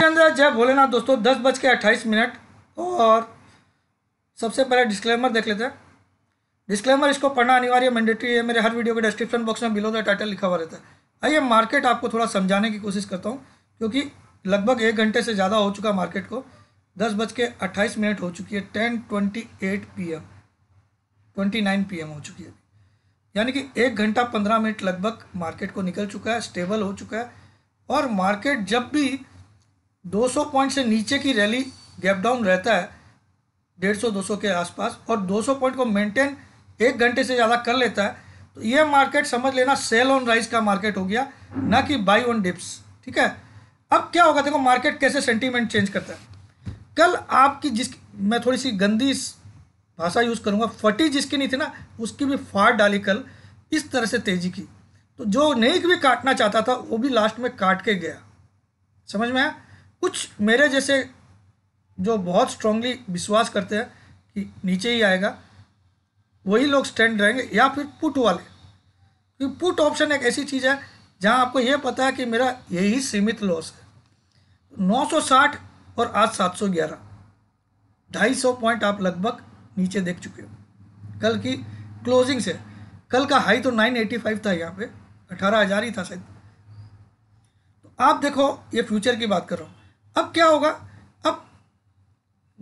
चंद्र जय भोलेनाथ दोस्तों दस बज के अट्ठाईस मिनट और सबसे पहले डिस्क्लेमर देख लेते हैं डिस्क्लेमर इसको पढ़ना अनिवार्य मैंडेटरी है मेरे हर वीडियो के डिस्क्रिप्शन बॉक्स में बिलो द टाइटल लिखा हुआ रहता है आइए मार्केट आपको थोड़ा समझाने की कोशिश करता हूँ क्योंकि लगभग एक घंटे से ज़्यादा हो चुका मार्केट को दस बज के अट्ठाईस मिनट हो चुकी है ten twenty eight P M twenty nine P M हो चुकी है यानी कि एक घंटा पंद्रह मिनट लगभग मार्केट को निकल चुका है स्टेबल हो चुका है और मार्केट जब भी 200 पॉइंट से नीचे की रैली गैप डाउन रहता है 150 200 के आसपास और 200 पॉइंट को मेंटेन एक घंटे से ज़्यादा कर लेता है तो ये मार्केट समझ लेना सेल ऑन राइज का मार्केट हो गया ना कि बाई ऑन डिप्स ठीक है अब क्या होगा देखो मार्केट कैसे सेंटीमेंट चेंज करता है कल आपकी जिस मैं थोड़ी सी गंदी भाषा यूज़ करूँगा फटी जिसकी नहीं थी ना उसकी भी फाड़ डाली कल इस तरह से तेज़ी की तो जो नहीं भी काटना चाहता था वो भी लास्ट में काट के गया समझ में आया कुछ मेरे जैसे जो बहुत स्ट्रांगली विश्वास करते हैं कि नीचे ही आएगा वही लोग स्टैंड रहेंगे या फिर पुट वाले क्योंकि पुट ऑप्शन एक ऐसी चीज़ है जहां आपको ये पता है कि मेरा यही सीमित लॉस है 960 और आज 711 250 पॉइंट आप लगभग नीचे देख चुके हो कल की क्लोजिंग से कल का हाई तो 985 था यहाँ पे अठारह हज़ार ही था शायद तो आप देखो ये फ्यूचर की बात कर रहा हूँ अब क्या होगा अब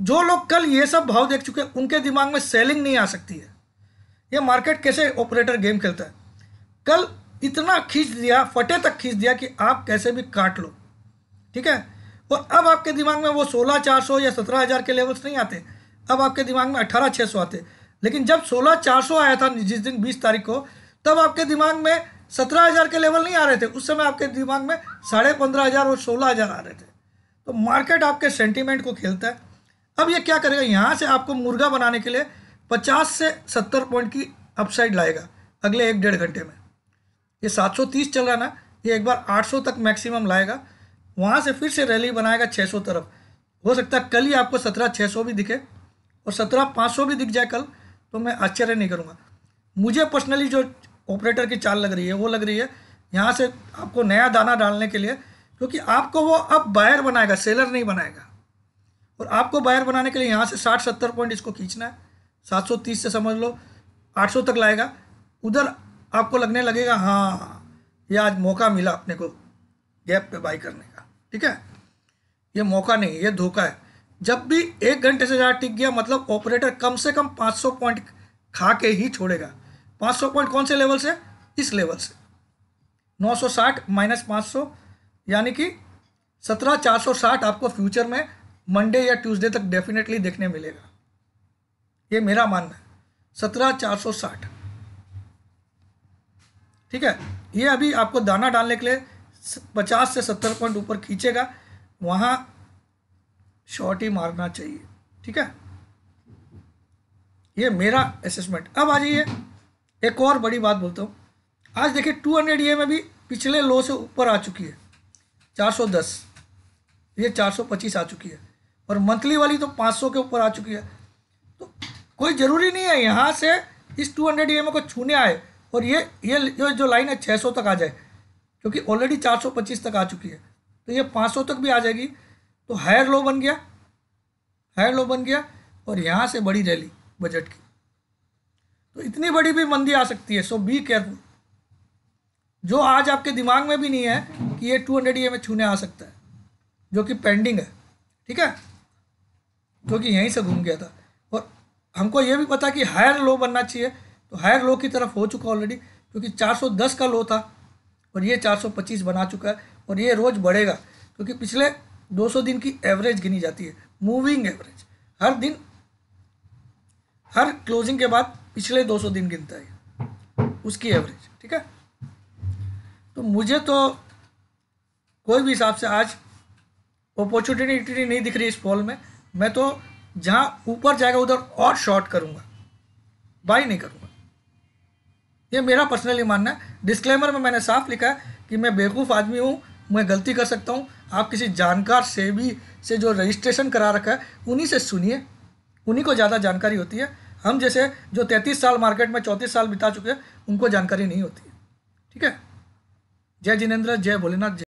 जो लोग कल ये सब भाव देख चुके उनके दिमाग में सेलिंग नहीं आ सकती है ये मार्केट कैसे ऑपरेटर गेम खेलता है कल इतना खींच दिया फटे तक खींच दिया कि आप कैसे भी काट लो ठीक है और अब आपके दिमाग में वो सोलह चार सौ या सत्रह हज़ार के लेवल्स नहीं आते अब आपके दिमाग में अट्ठारह छः सौ आते लेकिन जब सोलह चार सौ आया था जिस दिन बीस तारीख को तब आपके दिमाग में सत्रह हज़ार के लेवल नहीं आ रहे थे उस समय आपके दिमाग में साढ़े पंद्रह हज़ार और सोलह हज़ार आ रहे थे तो मार्केट आपके सेंटीमेंट को खेलता है अब ये क्या करेगा यहाँ से आपको मुर्गा बनाने के लिए पचास से सत्तर पॉइंट की अपसाइड लाएगा अगले एक डेढ़ घंटे में ये सात सौ तीस चल रहा है ना ये एक बार आठ सौ तक मैक्सिमम लाएगा वहाँ से फिर से रैली बनाएगा छः सौ तरफ हो सकता है कल ही आपको सत्रह छः सौ भी दिखे और सत्रह पाँच सौ भी दिख जाए कल तो मैं आश्चर्य नहीं करूँगा मुझे पर्सनली जो ऑपरेटर की चाल लग रही है वो लग रही है यहाँ से आपको नया दाना डालने के लिए क्योंकि आपको वो अब बायर बनाएगा सेलर नहीं बनाएगा और आपको बायर बनाने के लिए यहाँ से साठ सत्तर पॉइंट इसको खींचना है सात सौ तीस से समझ लो आठ सौ तक लाएगा उधर आपको लगने लगेगा हाँ ये आज मौका मिला अपने को गैप पे बाई करने का ठीक है ये मौका नहीं ये धोखा है जब भी एक घंटे से ज़्यादा टिक गया मतलब ऑपरेटर कम से कम सौ पॉइंट खा के ही छोड़ेगा सौ पॉइंट कौन से लेवल से इस लेवल से नौ साठ माइनस सौ यानी कि सत्रह चार सौ साठ आपको फ्यूचर में मंडे या ट्यूसडे तक डेफिनेटली देखने मिलेगा ये मेरा मानना है सत्रह चार सौ साठ ठीक है ये अभी आपको दाना डालने के लिए पचास से सत्तर पॉइंट ऊपर खींचेगा वहाँ शॉर्ट ही मारना चाहिए ठीक है ये मेरा असेसमेंट अब आ जाइए एक और बड़ी बात बोलता हूँ आज देखिए टू हंड्रेड ये में भी पिछले लो से ऊपर आ चुकी है चार सौ दस ये चार सौ पच्चीस आ चुकी है और मंथली वाली तो पाँच सौ के ऊपर आ चुकी है तो कोई ज़रूरी नहीं है यहाँ से इस टू हंड्रेड ई e को छूने आए और ये ये जो लाइन है छः सौ तक आ जाए क्योंकि ऑलरेडी चार सौ पच्चीस तक आ चुकी है तो ये पाँच सौ तक भी आ जाएगी तो हायर लो बन गया हायर लो बन गया और यहाँ से बड़ी रैली बजट की तो इतनी बड़ी भी मंदी आ सकती है सो बी केयरफुल जो आज आपके दिमाग में भी नहीं है कि ये 200 हंड्रेड ई छूने आ सकता है जो कि पेंडिंग है ठीक है जो कि यहीं से घूम गया था और हमको ये भी पता कि हायर लो बनना चाहिए तो हायर लो की तरफ हो चुका ऑलरेडी क्योंकि 410 का लो था और ये 425 बना चुका है और ये रोज़ बढ़ेगा क्योंकि पिछले 200 दिन की एवरेज गिनी जाती है मूविंग एवरेज हर दिन हर क्लोजिंग के बाद पिछले 200 दिन गिनता है उसकी एवरेज ठीक है तो मुझे तो कोई भी हिसाब से आज अपॉर्चुनिटी नहीं दिख रही इस बॉल में मैं तो जहां ऊपर जाएगा उधर और शॉर्ट करूँगा बाई नहीं करूँगा ये मेरा पर्सनली मानना है डिस्क्लेमर में मैंने साफ लिखा है कि मैं बेवकूफ़ आदमी हूं मैं गलती कर सकता हूँ आप किसी जानकार से भी से जो रजिस्ट्रेशन करा रखा है उन्हीं से सुनिए उन्हीं को ज़्यादा जानकारी होती है हम जैसे जो तैंतीस साल मार्केट में चौंतीस साल बिता चुके हैं उनको जानकारी नहीं होती ठीक है जय जिनेन्द्र जय भोलेनाथ